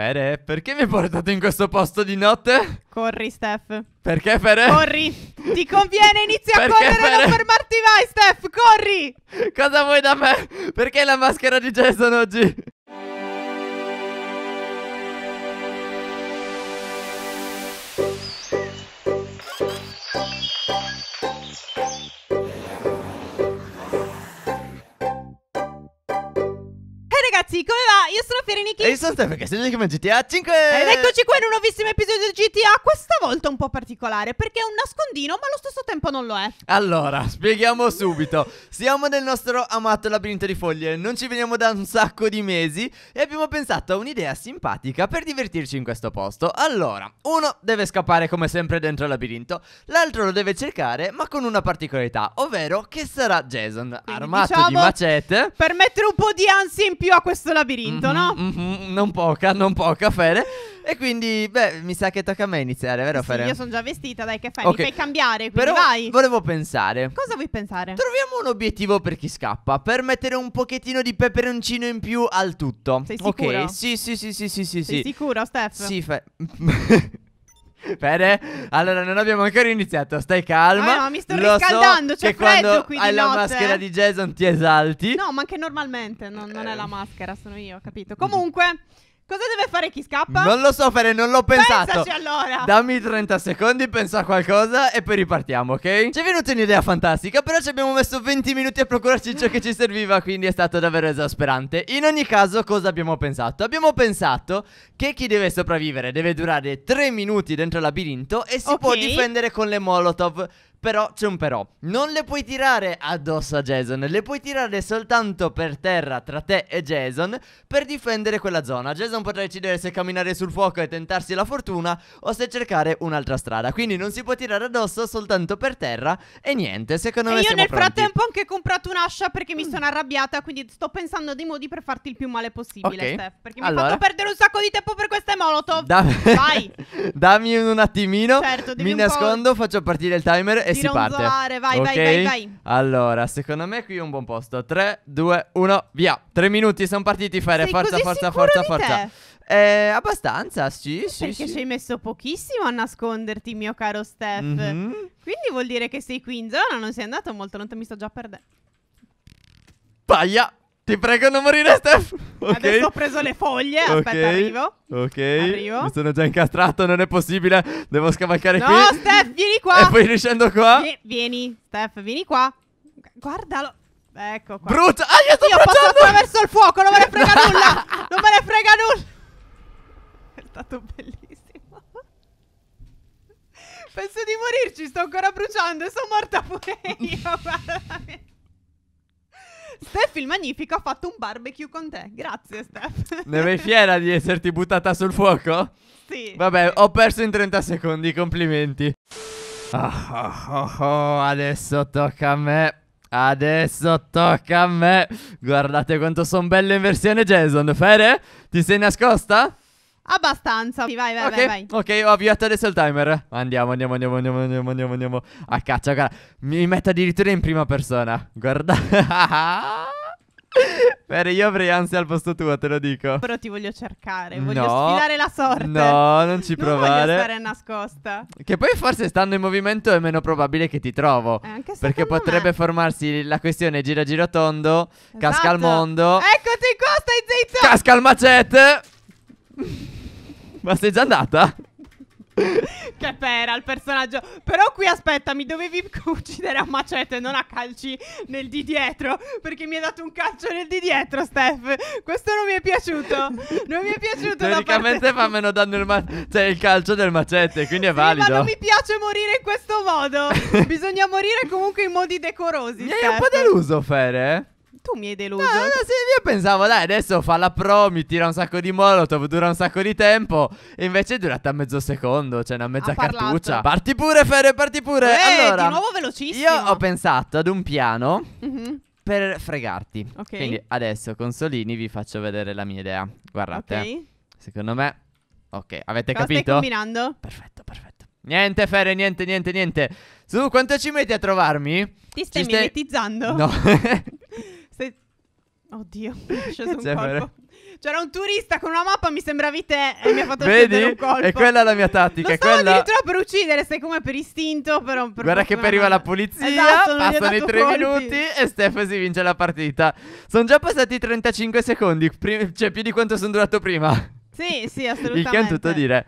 Fere, perché mi hai portato in questo posto di notte? Corri, Steph. Perché, Fere? Corri! Ti conviene, inizia a correre Fere? non fermarti mai, Steph! Corri! Cosa vuoi da me? Perché la maschera di Jason oggi? ragazzi, come va? Io sono Fereniki. E io sono Stefano Castelli in GTA 5. Ed eccoci qua in un nuovissimo episodio di GTA, questa volta un po' particolare, perché è un nascondino, ma allo stesso tempo non lo è. Allora, spieghiamo subito. Siamo nel nostro amato labirinto di foglie, non ci veniamo da un sacco di mesi e abbiamo pensato a un'idea simpatica per divertirci in questo posto. Allora, uno deve scappare come sempre dentro il labirinto, l'altro lo deve cercare, ma con una particolarità, ovvero che sarà Jason, Quindi, armato diciamo, di macete. Per mettere un po' di ansia in più a questo questo labirinto, mm-hmm, no? Mm-hmm, non poca, non poca, Fede. E quindi, beh, mi sa che tocca a me iniziare, vero, sì, Fede? Io sono già vestita, dai, che fai? Okay. Mi fai cambiare, quindi Però vai. Volevo pensare. Cosa vuoi pensare? Troviamo un obiettivo per chi scappa, per mettere un pochettino di peperoncino in più al tutto. Sei sicuro? Ok, sì, sì, sì, sì, sì, sì. Sei sicuro, Steph? Sì, Fede. Bene, allora non abbiamo ancora iniziato, stai calma. No, ah, no mi sto Lo riscaldando, so c'è freddo quando qui hai la maschera eh. di Jason ti esalti. No, ma anche normalmente, non, non è la eh. maschera, sono io, capito? Mm. Comunque... Cosa deve fare chi scappa? Non lo so, fare, non l'ho pensato. Pensaci allora. Dammi 30 secondi, pensa a qualcosa e poi ripartiamo, ok? Ci è venuta un'idea fantastica, però ci abbiamo messo 20 minuti a procurarci ciò che ci serviva, quindi è stato davvero esasperante. In ogni caso, cosa abbiamo pensato? Abbiamo pensato che chi deve sopravvivere deve durare 3 minuti dentro il labirinto e si okay. può difendere con le molotov. Però c'è un però. Non le puoi tirare addosso a Jason, le puoi tirare soltanto per terra tra te e Jason per difendere quella zona. Jason potrà decidere se camminare sul fuoco e tentarsi la fortuna o se cercare un'altra strada. Quindi non si può tirare addosso soltanto per terra e niente, secondo e me io nel pronti. frattempo ho anche comprato un'ascia perché mi mm. sono arrabbiata, quindi sto pensando a dei modi per farti il più male possibile, okay. Steph, perché allora. mi ha fatto perdere un sacco di tempo per queste molotov. Da- Vai. Dammi un attimino. Certo, mi nascondo, faccio partire il timer e si parte. Vai, okay? vai, vai, vai. Allora, secondo me qui è un buon posto. 3, 2, 1, via. Tre minuti, siamo partiti, Fare Sei forza, forza, forza, forza. Eh, abbastanza, sì, sì. Perché sì. ci hai messo pochissimo a nasconderti, mio caro Steph. Mm-hmm. Quindi vuol dire che sei qui in zona, non sei andato molto lontano, mi sto già perdendo. Paia! Ti prego non morire Steph okay. Adesso ho preso le foglie Aspetta okay. arrivo Ok Arrivo Mi sono già incastrato Non è possibile Devo scavalcare no, qui No Steph vieni qua E poi riuscendo qua Vieni Steph vieni qua Guardalo Ecco qua Brutta Ah io sto Io bruciando! passo attraverso il fuoco Non me ne frega nulla Non me ne frega nulla È stato bellissimo Penso di morirci Sto ancora bruciando E sono morta pure io Guarda Steph il Magnifico ha fatto un barbecue con te. Grazie, Steph. Ne vai fiera di esserti buttata sul fuoco? Sì. Vabbè, ho perso in 30 secondi. Complimenti. Oh, oh, oh, adesso tocca a me. Adesso tocca a me. Guardate quanto sono bello in versione Jason. Fere, ti sei nascosta? Abbastanza. Vai, vai, okay. vai, vai. Ok, ho avviato adesso il timer. Andiamo, andiamo, andiamo, andiamo, andiamo, andiamo, andiamo. A caccia, guarda. Mi metto addirittura in prima persona. Guarda. Bene, io avrei ansia al posto tuo, te lo dico. Però ti voglio cercare, voglio sfidare la sorte. No, non ci provare. Non voglio stare nascosta. Che poi forse stando in movimento è meno probabile che ti trovo. Eh, anche perché potrebbe me. formarsi la questione gira giro tondo, esatto. casca al esatto. mondo. Eccoti qua, stai zitto! Casca al macete! Ma sei già andata? Che pera il personaggio. Però qui aspetta, mi dovevi uccidere a macete, non a calci nel di dietro. Perché mi hai dato un calcio nel di dietro, Steph. Questo non mi è piaciuto. Non mi è piaciuto da Teoricamente parte... fa meno danno il, ma- cioè il calcio del macete, quindi è Sì, valido. ma non mi piace morire in questo modo. Bisogna morire comunque in modi decorosi. Mi hai un po' deluso, Fere. Tu mi hai deluso. No, ah, no, sì, io pensavo, dai, adesso fa la pro, mi tira un sacco di molotov, dura un sacco di tempo. E invece è durata mezzo secondo, cioè una mezza cartuccia. Parti pure, Ferre, parti pure. Eh, allora, di nuovo velocissimo. Io ho pensato ad un piano. Mm-hmm per fregarti. Ok. Quindi adesso con Solini vi faccio vedere la mia idea. Guardate. Ok. Secondo me Ok, avete Cosa capito? Stai combinando? Perfetto, perfetto. Niente Ferre, niente, niente, niente. Su, quanto ci metti a trovarmi? Ti stai ci militizzando? Stai... No. Oddio, mi è sceso eh, un cioè, colpo. C'era un turista con una mappa, mi sembravi te, e mi ha fatto Vedi? un colpo. E quella la mia tattica. Lo stavo quella... addirittura per uccidere, sei come per istinto. Però per Guarda che poi arriva la polizia, esatto, passano i tre colpi. minuti e Stefano si vince la partita. Sono già passati 35 secondi, prim- cioè più di quanto sono durato prima. Sì, sì, assolutamente. Il che è tutto dire.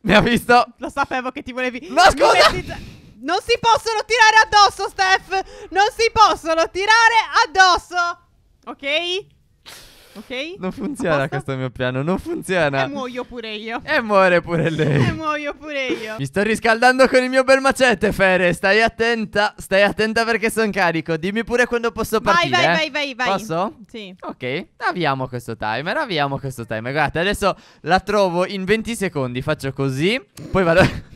Mi ha visto? Lo sapevo che ti volevi... No, scusa! Non si possono tirare addosso, Steph! Non si possono tirare addosso! Ok? Ok? Non funziona questo mio piano, non funziona. E muoio pure io. E muore pure lei. E muoio pure io. Mi sto riscaldando con il mio bel macete, Fere. Stai attenta, stai attenta perché sono carico. Dimmi pure quando posso partire. Vai, vai, eh. vai, vai, vai. Posso? Sì. Ok, avviamo questo timer, avviamo questo timer. Guardate, adesso la trovo in 20 secondi. Faccio così, poi vado...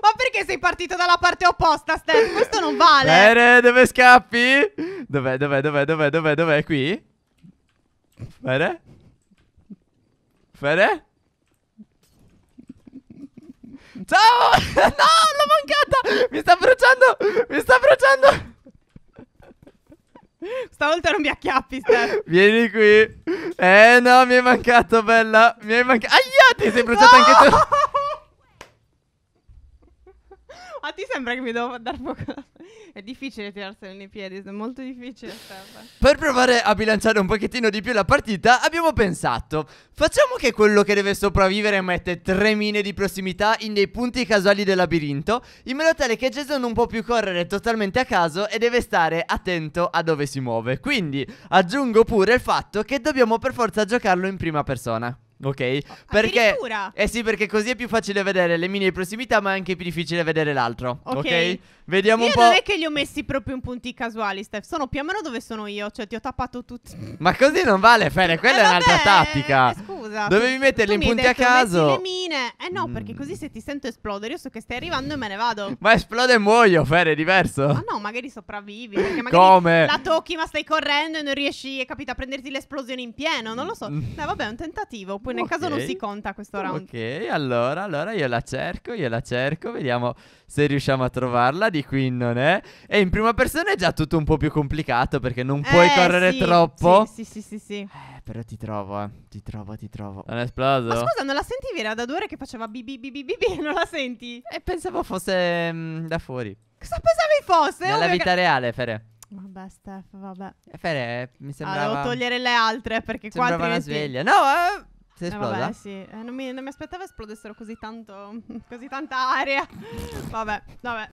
Ma perché sei partito dalla parte opposta, Steph? Questo non vale. Bene, dove scappi? Dov'è, dov'è, dov'è, dov'è, dov'è, dov'è? Qui? Bene? Bene? Ciao! No, l'ho mancata! Mi sta bruciando! Mi sta bruciando! Stavolta non mi acchiappi, Steph. Vieni qui. Eh no, mi hai mancato, bella. Mi hai mancato. Aia, ti sei bruciata no! anche tu. A ti sembra che mi devo dar fuoco? È difficile tirarsene nei piedi, è molto difficile. Stefano. Per provare a bilanciare un pochettino di più la partita, abbiamo pensato: facciamo che quello che deve sopravvivere mette tre mine di prossimità in dei punti casuali del labirinto, in modo tale che Jason non può più correre totalmente a caso e deve stare attento a dove si muove. Quindi aggiungo pure il fatto che dobbiamo per forza giocarlo in prima persona. Ok? Perché Eh sì, perché così è più facile vedere le mini di prossimità, ma è anche più difficile vedere l'altro. Ok? okay? Vediamo io un po'. non è che li ho messi proprio in punti casuali, Steph. Sono più o meno dove sono io, cioè ti ho tappato tutti. ma così non vale, Fede, quella eh, è vabbè, un'altra tattica. Eh, scusa cosa. Dovevi metterli in punti detto, a caso. le mine. Eh no, mm. perché così se ti sento esplodere, io so che stai arrivando e me ne vado. Ma esplode e muoio, Fer, è diverso. Ma no, magari sopravvivi. Perché magari Come? la tocchi, ma stai correndo e non riesci, è capito, a prenderti l'esplosione in pieno. Non lo so. Mm. vabbè, è un tentativo. Poi nel caso non si conta questo round. Ok, allora, allora io la cerco, io la cerco, vediamo se riusciamo a trovarla. Di qui non è. E in prima persona è già tutto un po' più complicato perché non puoi eh, correre sì, troppo. Sì, sì, sì, sì. sì. Eh, però ti trovo, eh. Ti trovo, ti trovo bravo. Non è esploso? Ma scusa, non la sentivi? Era da due ore che faceva bi bi bi bi bi, bi non la senti? E pensavo fosse mm, da fuori. Cosa pensavi fosse? Nella Ovvio oh vita che- reale, Fere. Vabbè, Steph, vabbè. Eh, Fere, mi sembrava... Ah, devo togliere le altre perché qua sembrava una sveglia. No, eh, se esplosa? Eh, vabbè, sì. Eh, non, mi, non, mi, aspettavo esplodessero così tanto. così tanta aria. vabbè, vabbè.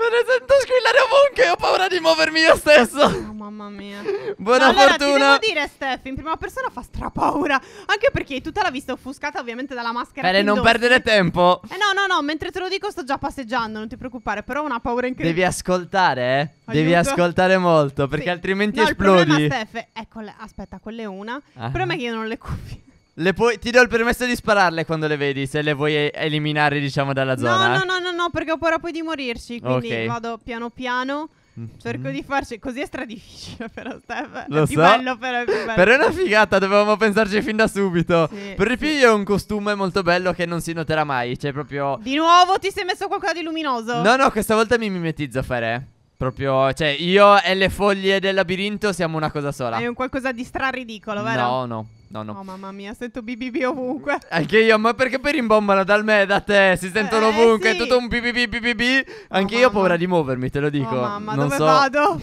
Me ne sento squillare ovunque, ho paura di muovermi io stesso. Oh, mamma mia. Buona no, allora, fortuna. Allora, devo dire, Steph, in prima persona fa strapaura. Anche perché tutta la vista offuscata ovviamente dalla maschera. Bene, non perdere tempo. Eh no, no, no, mentre te lo dico sto già passeggiando, non ti preoccupare, però ho una paura incredibile. Devi ascoltare, eh. Aiuto. Devi ascoltare molto, perché sì. altrimenti no, esplodi. No, Steph, ecco, aspetta, quella è una. Ah. Il problema è che io non le cuffie puoi... Ti do il permesso di spararle quando le vedi, se le vuoi eliminare, diciamo, dalla zona. No, no, no, no, no perché ho paura poi di morirci. Quindi Ok. vado piano piano. Mm-hmm. Cerco di farci. Così è stradifficile, però, Stefan. Lo è più so. bello, però. È più bello. Però è una figata, dovevamo pensarci fin da subito. Sì, per il sì. figlio è un costume molto bello che non si noterà mai. Cioè, proprio. Di nuovo ti sei messo qualcosa di luminoso. No, no, questa volta mi mimetizzo, Fare. Proprio, cioè, io e le foglie del labirinto siamo una cosa sola. È un qualcosa di straridicolo, vero? No, no. No, no. Oh, mamma mia, sento BBB ovunque. Anche io, ma perché per imbombano dal me da te? Si sentono eh, eh ovunque, sì. è tutto un BBB, BBB. Anche oh, io ho paura di muovermi, te lo oh, dico. Oh, mamma, non dove so... vado?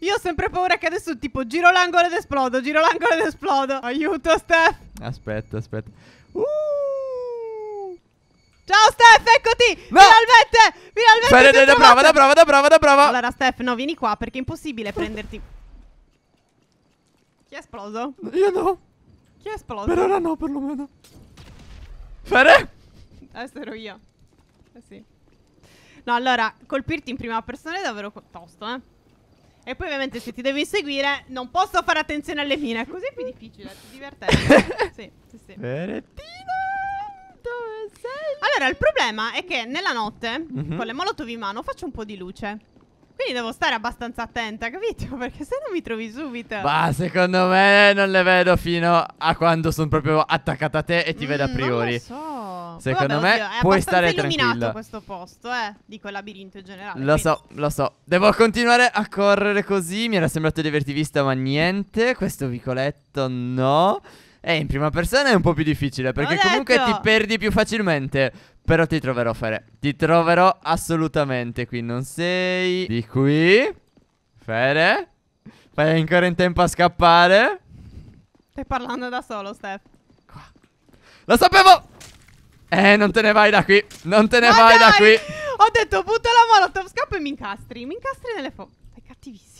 Io ho sempre paura che adesso tipo giro l'angolo ed esplodo, giro l'angolo ed esplodo. Aiuto, Steph. Aspetta, aspetta. Uh. Ciao Steph, eccoti! No. Finalmente! Finalmente! Bene, da prova, da prova, da prova, da prova. Allora, Steph, no, vieni qua perché è impossibile prenderti. Chi è esploso? Io no. Chi è esploso? Per ora no, perlomeno. Fere! Adesso ero io. Eh sì. No, allora, colpirti in prima persona è davvero tosto, eh. E poi ovviamente se ti devi inseguire non posso fare attenzione alle mine, così è più difficile, è più divertente. sì, sì, sì. Verettina! Dove sei? Allora, il problema è che nella notte, mm -hmm. con le molotov in mano, faccio un po' di luce. Quindi devo stare abbastanza attenta, capito? Perché se no mi trovi subito. Ma secondo me non le vedo fino a quando sono proprio attaccata a te e ti mm, vedo a mm, priori. Non lo so. Secondo Vabbè, oddio, me puoi stare tranquillo. È illuminato questo posto, eh, Dico il labirinto in generale. Lo quindi. so, lo so. Devo continuare a correre così. Mi era sembrato di averti vista, ma niente. Questo vicoletto no. Eh, in prima persona è un po' più difficile perché comunque ti perdi più facilmente. Però ti troverò, Fere. Ti troverò assolutamente qui. Non sei di qui. Fere. Fai ancora in tempo a scappare. Stai parlando da solo, Steph. Qua. Lo sapevo! Eh, non te ne vai da qui. Non te ne Ma vai dai! da qui. Ho detto butta la molotov, scappa e mi incastri. Mi incastri nelle fo... Sei cattivissimo.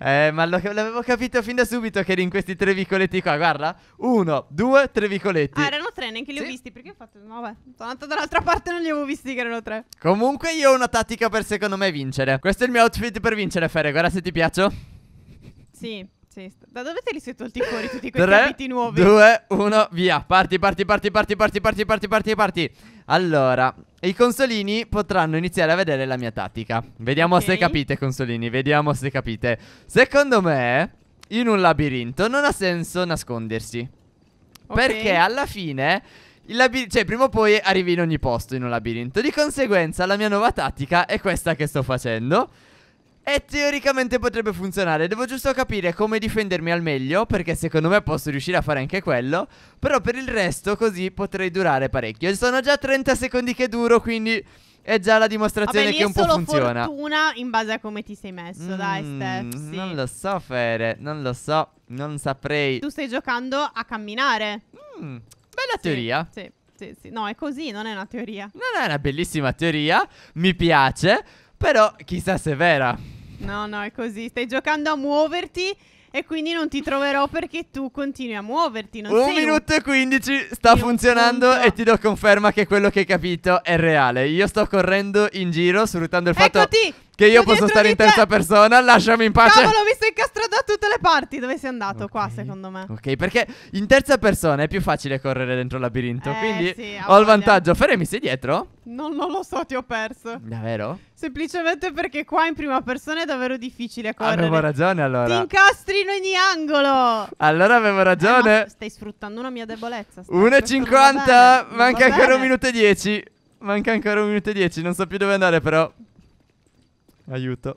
Eh, ma l'avevo capito fin da subito che eri in questi tre vicoletti qua. Guarda, uno, due, tre vicoletti. Ah, erano tre, neanche li sì. ho visti. Perché ho fatto. No, vabbè, sono andato dall'altra parte e non li avevo visti che erano tre. Comunque, io ho una tattica per secondo me vincere. Questo è il mio outfit per vincere, Fere. Guarda se ti piaccio. Sì. sì. Da dove te li sei tolti fuori tutti questi 3, abiti nuovi? 2, 1, via. Parti, parti, parti, parti, parti, parti, parti, parti, parti. Allora, i consolini potranno iniziare a vedere la mia tattica Vediamo okay. se capite consolini Vediamo se capite Secondo me In un labirinto non ha senso nascondersi okay. Perché alla fine cioè, prima o poi arrivi in ogni posto in un labirinto. Di conseguenza, la mia nuova tattica è questa che sto facendo. E teoricamente potrebbe funzionare Devo giusto capire come difendermi al meglio Perché secondo me posso riuscire a fare anche quello Però per il resto così potrei durare parecchio Sono già 30 secondi che duro quindi è già la dimostrazione Vabbè, che un po' funziona. Ma È solo fortuna in base a come ti sei messo, mm, dai, Steph. Sì. Non lo so, Fere, non lo so, non saprei. Tu stai giocando a camminare. Mm, bella sì, teoria. Sì, sì, sì. No, è così, non è una teoria. Non è una bellissima teoria, mi piace, però chissà se è vera. No, no, è così. Stai giocando a muoverti e quindi non ti troverò perché tu continui a muoverti. Non un minuto un... e 15 sta sei funzionando e ti do conferma che quello che hai capito è reale. Io sto correndo in giro, sfruttando il Eccoti! fatto che io posso stare in terza te. persona. Lasciami in pace. Cavolo, da tutte le parti dove sei andato okay. qua, secondo me. Ok, perché in terza persona è più facile correre dentro il labirinto. Eh, quindi sì, ho voglia. il vantaggio. Fere, sei dietro? Non, non, lo so, ti ho perso. Davvero? Semplicemente perché qua in prima persona è davvero difficile correre. Avevo ragione allora. Ti incastri in ogni angolo. Allora avevo eh, ragione. Eh, stai sfruttando una mia debolezza. 1,50. Eh? Manca ancora un minuto e 10. Manca ancora un minuto e 10. Non so più dove andare, però. Aiuto.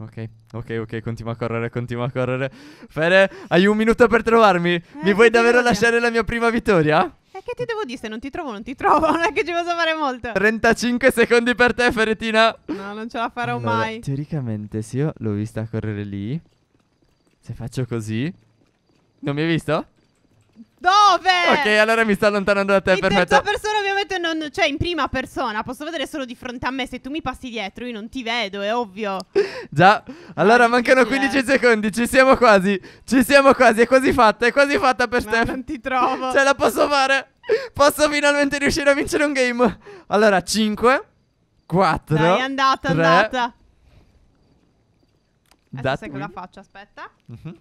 Ok, ok, ok, continua a correre, continua a correre. Fede, hai un minuto per trovarmi. Eh, Mi vuoi davvero lasciare la mia prima vittoria? E eh, che ti devo dire? Se non ti trovo, non ti trovo. Non è che ci posso fare molto. 35 secondi per te, Feretina. No, non ce la farò allora, mai. Teoricamente, se io l'ho vista correre lì, se faccio così, non mi hai visto? Dove? Ok, allora mi sto allontanando da te. In perfetto. terza persona, ovviamente, non. Cioè, in prima persona posso vedere solo di fronte a me. Se tu mi passi dietro, io non ti vedo, è ovvio. Già. Allora, Ma mancano 15 eh. secondi. Ci siamo quasi. Ci siamo quasi. È quasi fatta. È quasi fatta per Ma Steph. Non ti trovo. Ce la posso fare. Posso finalmente riuscire a vincere un game. Allora, 5, 4. Dai, è andata, è andata. Adesso sai cosa faccio, aspetta. Uh mhm. -huh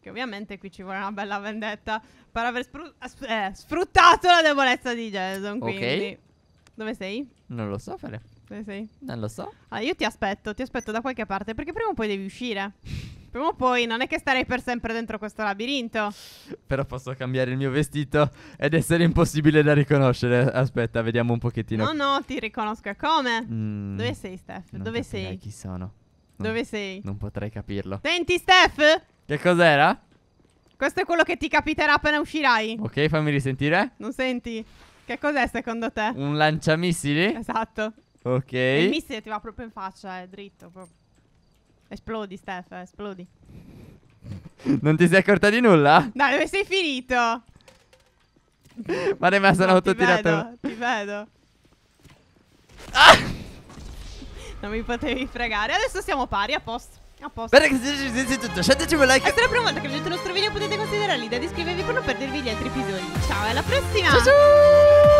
che ovviamente qui ci vuole una bella vendetta per aver spru- eh, sfruttato la debolezza di Jason. Quindi, ok. Dove sei? Non lo so, fare. Dove sei? Non lo so. Allora, io ti aspetto, ti aspetto da qualche parte perché prima o poi devi uscire. Prima o poi non è che starei per sempre dentro questo labirinto. Però posso cambiare il mio vestito ed essere impossibile da riconoscere. Aspetta, vediamo un pochettino. No, no, ti riconosco come. Mm. Dove sei, Steph? Non Dove sei? chi sono. Non, Dove sei? Non potrei capirlo. Senti, Steph? Che cos'era? Questo è quello che ti capiterà appena uscirai. Ok, fammi risentire. Non senti? Che cos'è secondo te? Un lanciamissili? Esatto. Ok. E il missile ti va proprio in faccia, è eh, dritto. Proprio. Esplodi, Steph, eh, esplodi. non ti sei accorta di nulla? Dai, dove sei finito? Ma ne me sono autotirato. Ti vedo, ti vedo. Ah! Non mi potevi fregare. Adesso siamo pari, a posto. A posto. Lasciateci un like. E solo per una volta che vedete il nostro video potete considerare l'idea di iscrivervi per non perdervi gli altri episodi. Ciao, alla prossima. Ciao. ciao.